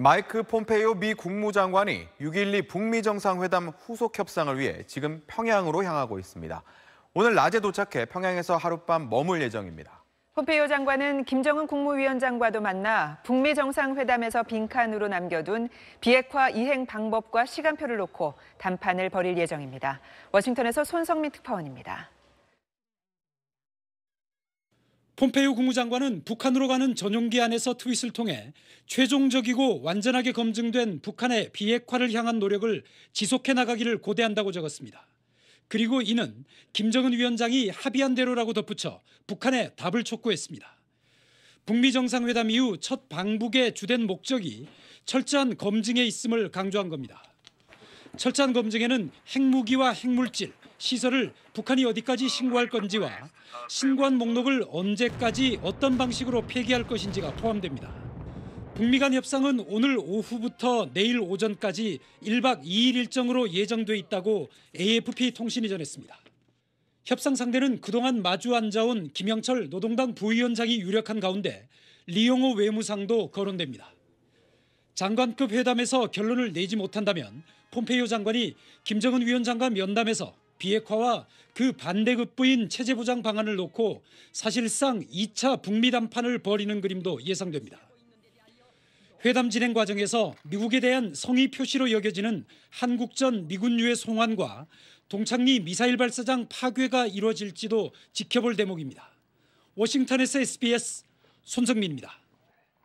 마이크 폼페이오 미 국무장관이 6.12 북미 정상회담 후속 협상을 위해 지금 평양으로 향하고 있습니다. 오늘 낮에 도착해 평양에서 하룻밤 머물 예정입니다. 폼페이오 장관은 김정은 국무위원장과도 만나 북미 정상회담에서 빈칸으로 남겨둔 비핵화 이행 방법과 시간표를 놓고 담판을 벌일 예정입니다. 워싱턴에서 손성민 특파원입니다. 폼페이오 국무장관은 북한으로 가는 전용기 안에서 트윗을 통해 최종적이고 완전하게 검증된 북한의 비핵화를 향한 노력을 지속해 나가기를 고대한다고 적었습니다. 그리고 이는 김정은 위원장이 합의한 대로라고 덧붙여 북한에 답을 촉구했습니다. 북미 정상회담 이후 첫 방북의 주된 목적이 철저한 검증에 있음을 강조한 겁니다. 철저한 검증에는 핵무기와 핵물질, 시설을 북한이 어디까지 신고할 건지와 신고한 목록을 언제까지 어떤 방식으로 폐기할 것인지가 포함됩니다. 북미 간 협상은 오늘 오후부터 내일 오전까지 1박 2일 일정으로 예정돼 있다고 AFP 통신이 전했습니다. 협상 상대는 그동안 마주 앉아온 김영철 노동당 부위원장이 유력한 가운데 리용호 외무상도 거론됩니다. 장관급 회담에서 결론을 내지 못한다면 폼페이오 장관이 김정은 위원장과 면담에서 비핵화와 그 반대급부인 체제 보장 방안을 놓고 사실상 2차 북미 담판을 벌이는 그림도 예상됩니다. 회담 진행 과정에서 미국에 대한 성의 표시로 여겨지는 한국전 미군유해 송환과 동창리 미사일 발사장 파괴가 이뤄질지도 지켜볼 대목입니다. 워싱턴에서 SBS 손성민입니다.